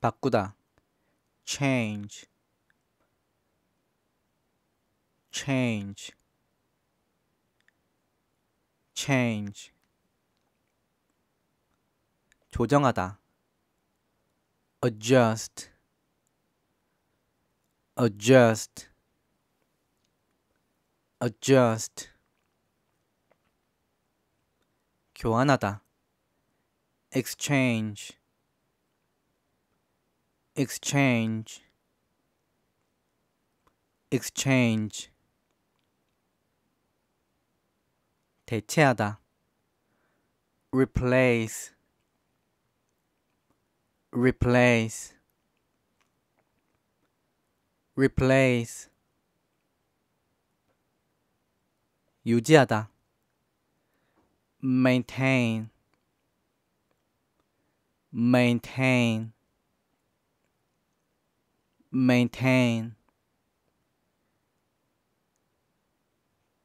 바꾸다 change change change 조정하다 adjust adjust adjust 교환하다 exchange exchange exchange 대체하다 replace replace replace 유지하다 maintain maintain maintain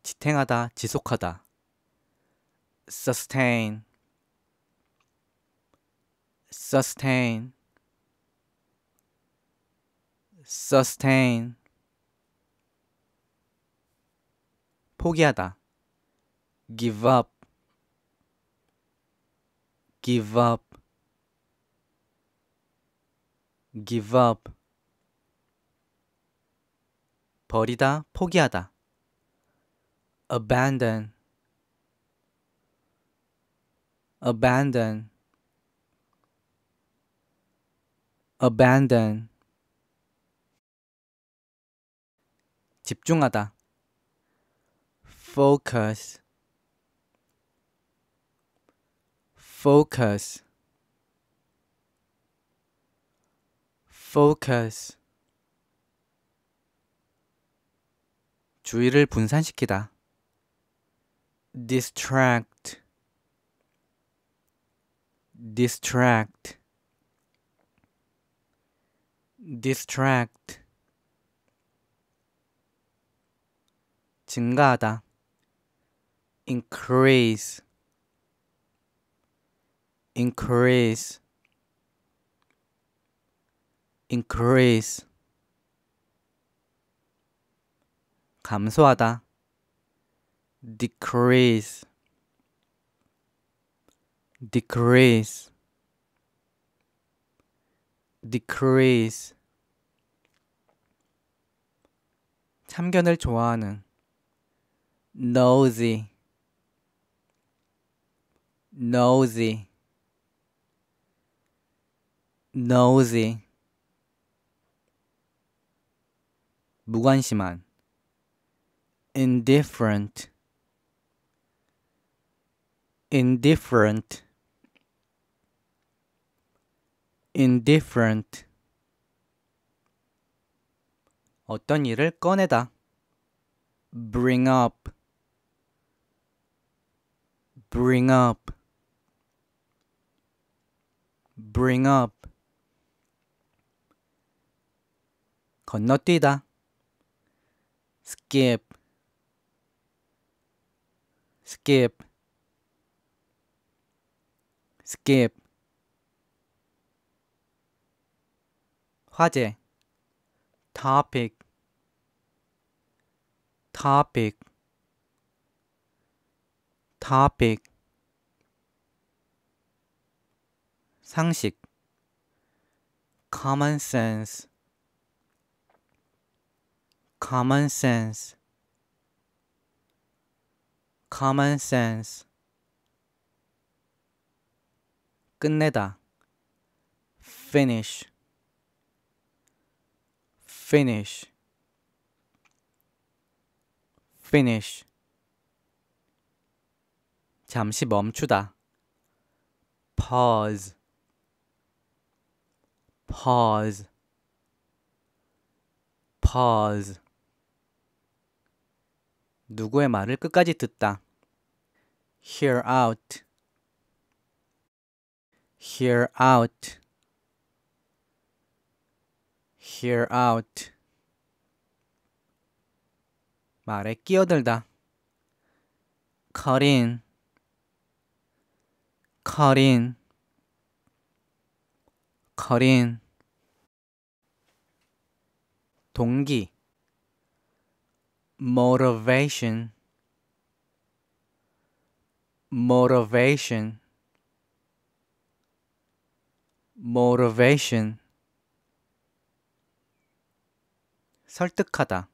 지탱하다, 지속하다. sustain sustain sustain 포기하다 give up give up give up 버리다, 포기하다. abandon abandon abandon 집중하다 focus focus focus 주의를 분산시키다. distract distract distract 증가하다 increase increase increase 감소하다 decrease decrease decrease 참견을 좋아하는 nosy nosy nosy 무관심한 indifferent indifferent indifferent 어떤 일을 꺼내다 bring up bring up bring up 건너뛰다 skip skip skip 화제 topic topic topic 상식 common sense common sense common sense 끝내다 finish finish finish 잠시 멈추다 pause pause pause 누구의 말을 끝까지 듣다 hear out hear out hear out 말에 끼어들다 cut in cut in cut in 동기 motivation motivation motivation 설득하다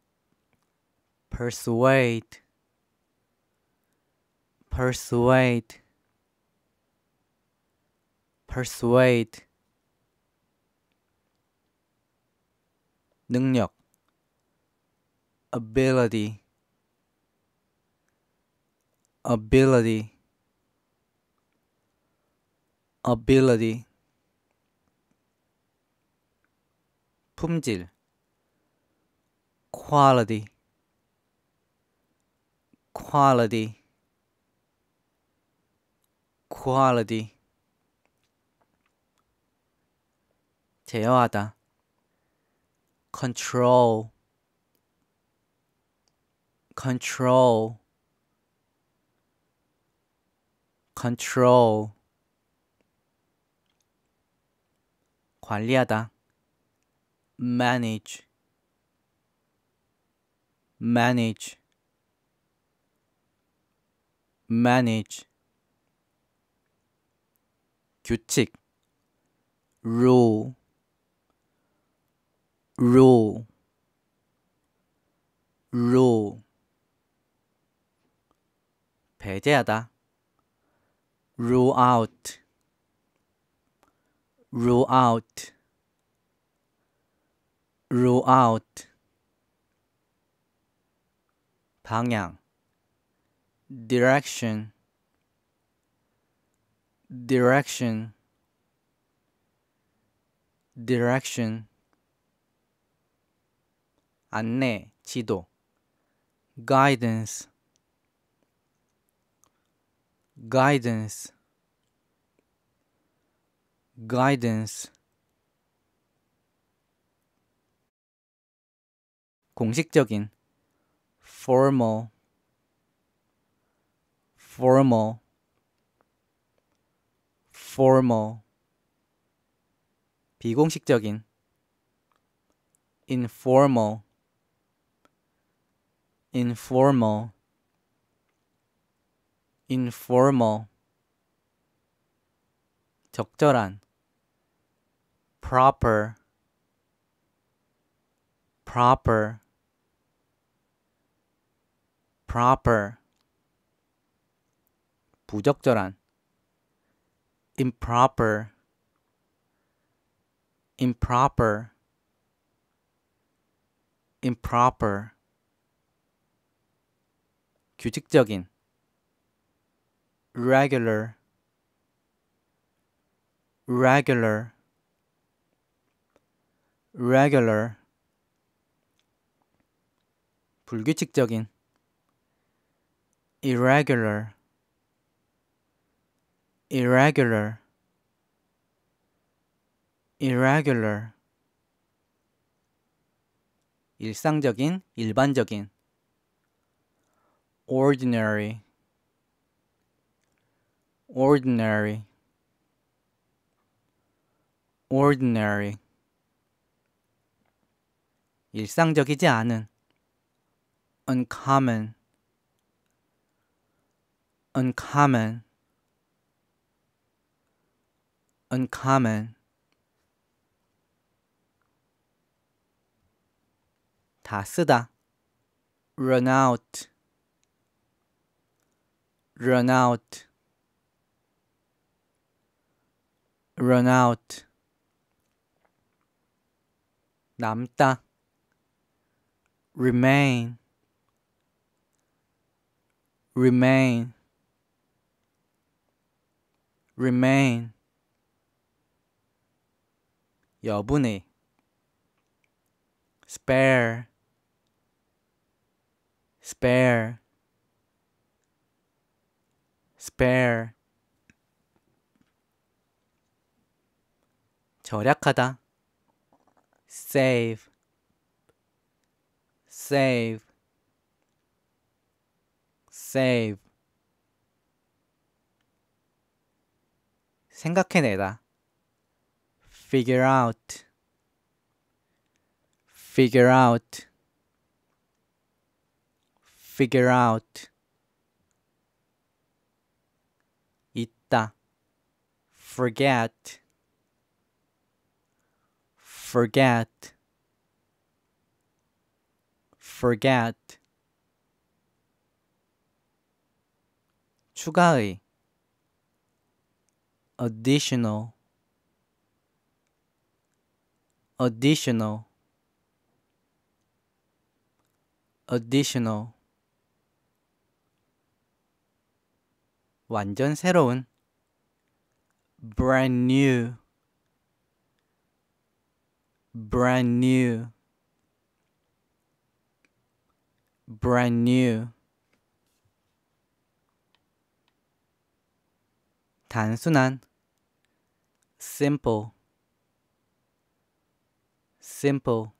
persuade persuade persuade 능력 ability ability ability 품질 quality quality quality 제어하다 control control control 관리하다 manage manage manage 규칙 rule rule rule 배제하다 rule out rule out rule out 방향 direction direction direction 안내 지도 guidance guidance guidance 공식적인 formal formal formal 비공식적인 informal informal informal 적절한 proper proper proper 부적절한 improper improper improper 규칙적인 regular regular regular 불규칙적인 irregular irregular irregular 일상적인 일반적인 ordinary ordinary ordinary 일상적이지 않은 uncommon uncommon uncommon 다 쓰다 run out run out run out 남다 remain remain remain 여분의 spare spare spare 절약하다 save, save, save. 생각해내다. figure out, figure out, figure out. 있다. forget, forget forget 추가의 additional additional additional 완전 새로운 brand new brand new brand new 단순한 simple simple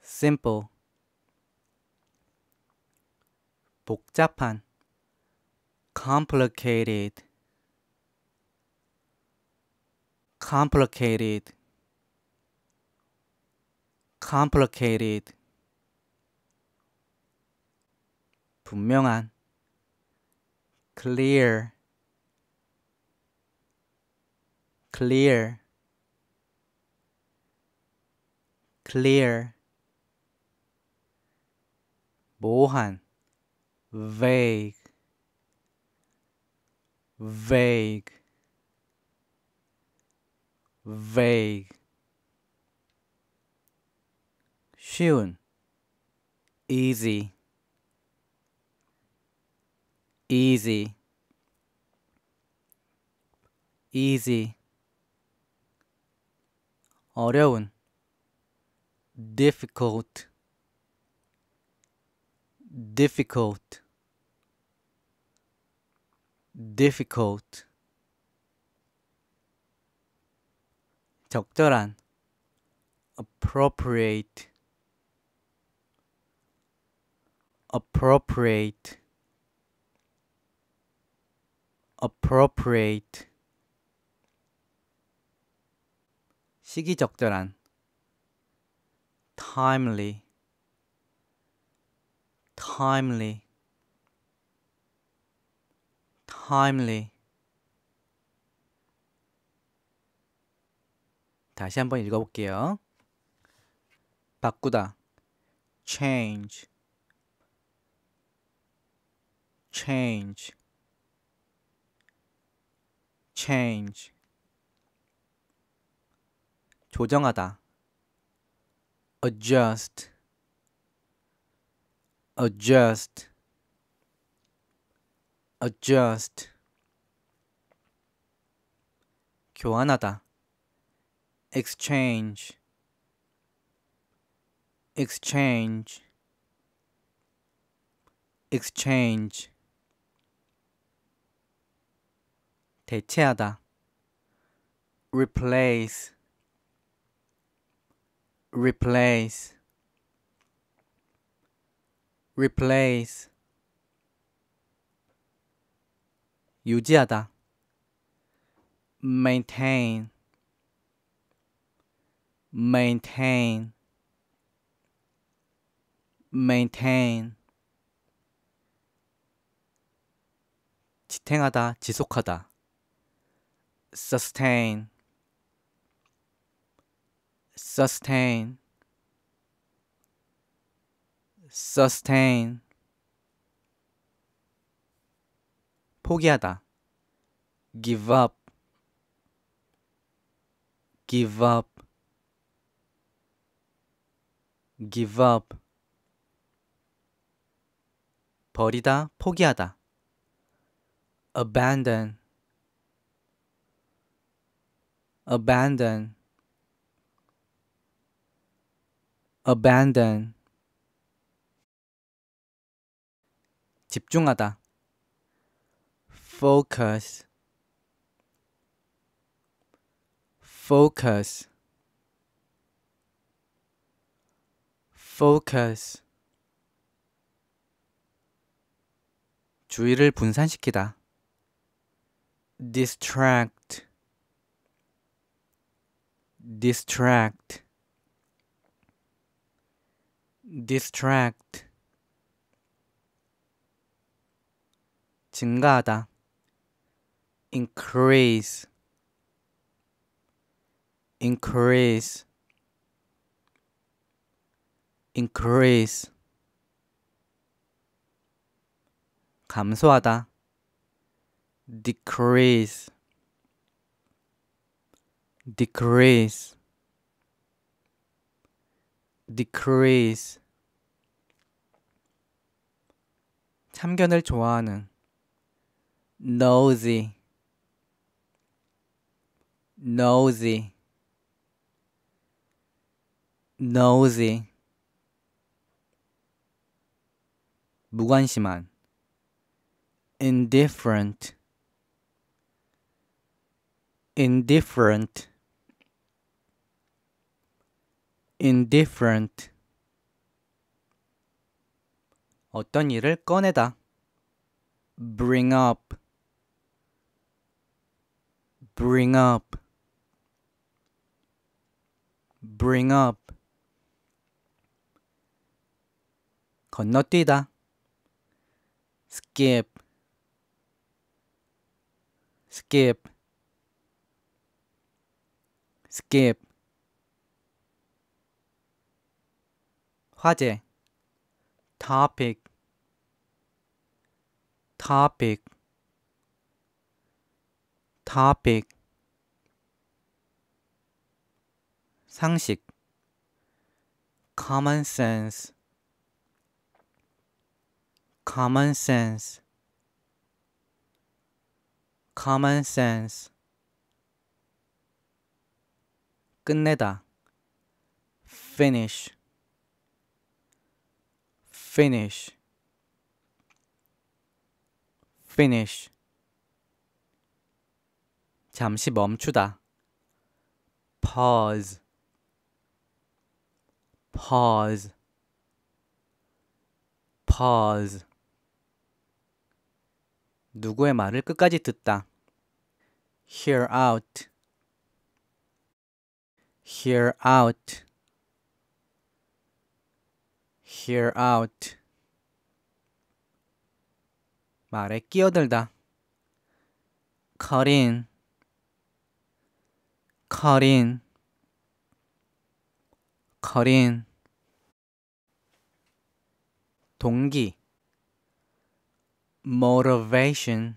simple 복잡한 complicated complicated complicated 분명한 clear clear clear 모호한. vague vague vague. Schön, easy, easy, easy. 어려운, difficult, difficult, difficult. 적절한 appropriate appropriate appropriate 시기적절한 timely timely timely 다시 한 번 읽어볼게요. 바꾸다 change change change 조정하다 adjust adjust adjust 교환하다 exchange exchange exchange 대체하다 replace replace replace 유지하다 maintain maintain maintain 지탱하다 지속하다 sustain sustain sustain 포기하다 give up give up give up 버리다 포기하다 abandon abandon abandon 집중하다 focus focus focus 주의를 분산시키다 distract distract distract 증가하다 increase increase increase 감소하다 decrease decrease decrease 참견을 좋아하는 nosy nosy nosy 무관심한 indifferent indifferent indifferent 어떤 일을 꺼내다 bring up bring up bring up 건너뛰다 skip skip skip 화제 topic topic topic 상식 common sense common sense common sense 끝내다 finish finish finish 잠시 멈추다 pause pause pause 누구의 말을 끝까지 듣다. hear out hear out hear out 말에 끼어들다 cut in cut in cut in 동기 motivation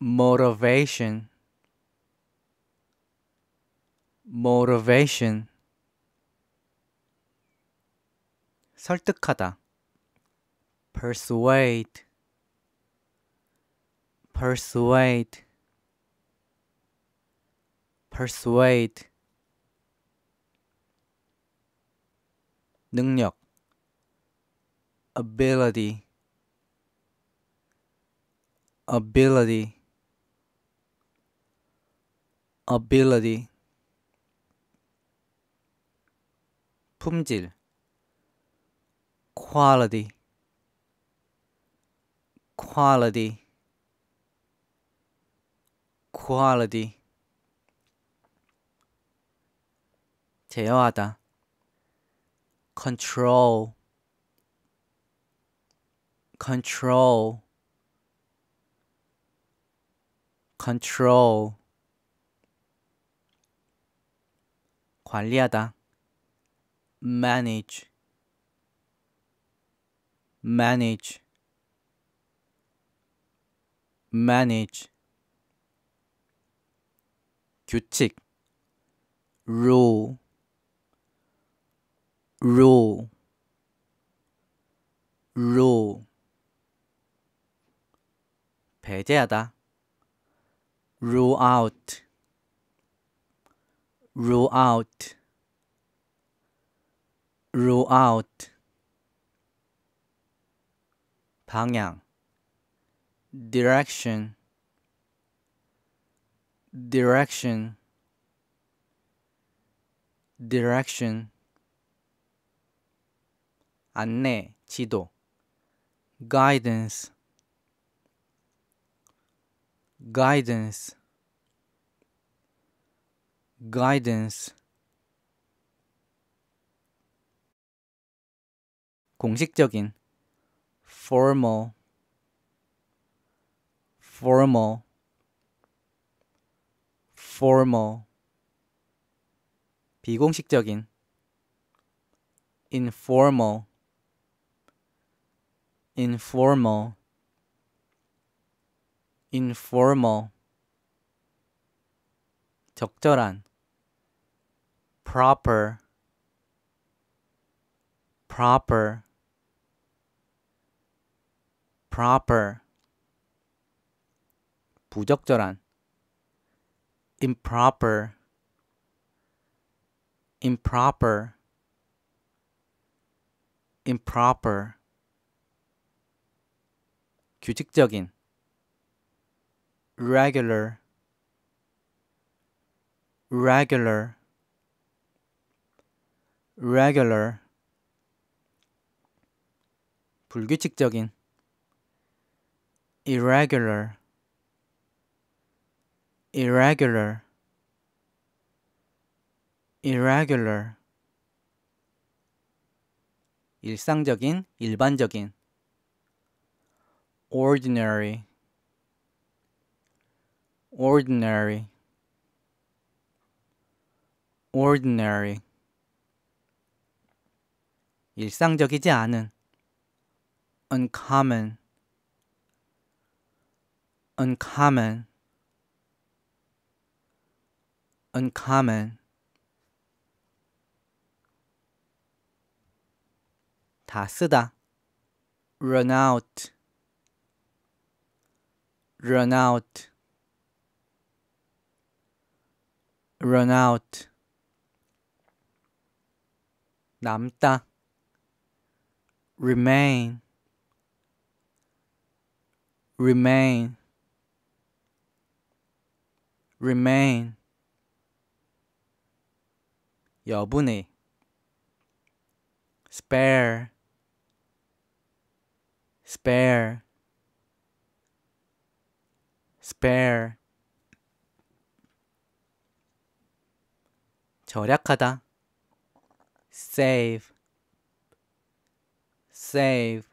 motivation motivation 설득하다 persuade persuade persuade 능력 ability ability ability 품질 quality quality quality 제어하다 control control control 관리하다 manage manage manage 규칙 rule rule rule 배제하다 rule out rule out rule out 방향 direction direction direction 안내 지도 guidance guidance guidance 공식적인 formal formal formal 비공식적인 informal informal informal 적절한 proper proper proper 부적절한 improper improper improper 규칙적인 regular regular regular 불규칙적인 irregular irregular irregular 일상적인 일반적인 ordinary ordinary ordinary 일상적이지 않은 uncommon uncommon uncommon 다 쓰다 run out run out run out 남다 remain remain remain 여분의 spare spare spare 절약하다 save save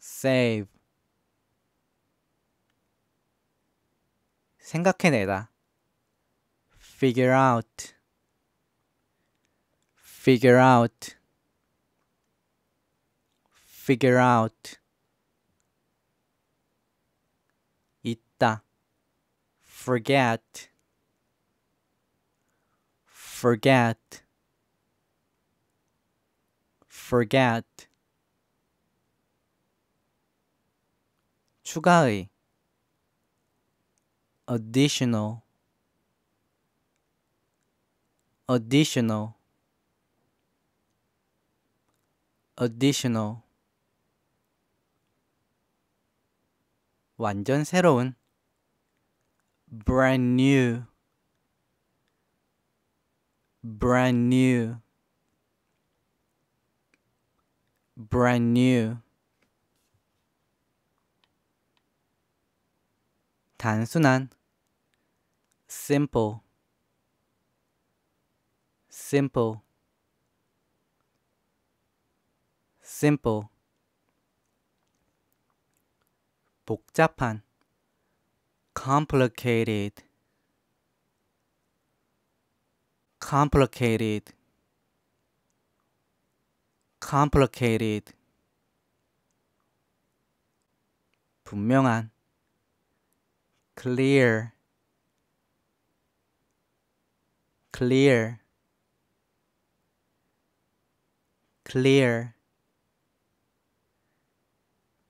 save 생각해내다 figure out figure out figure out 있다 forget forget forget 추가의 additional additional additional 완전 새로운 brand new brand new brand new 단순한 simple simple simple 복잡한 complicated complicated complicated 분명한 clear clear clear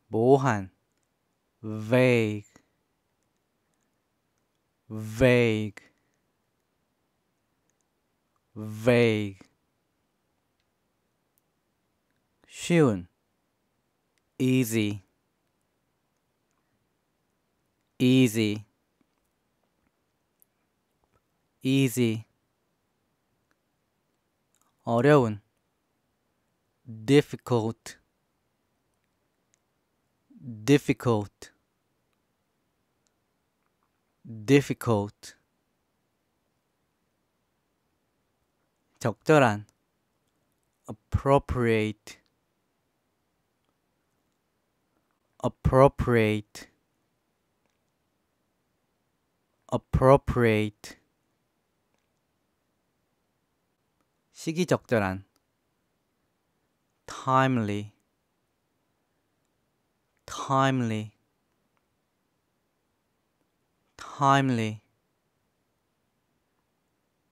모호한. vague vague vague. Schön, easy, easy, easy. 어려운, difficult, difficult, difficult. 적절한 appropriate appropriate appropriate 시기적절한 timely timely timely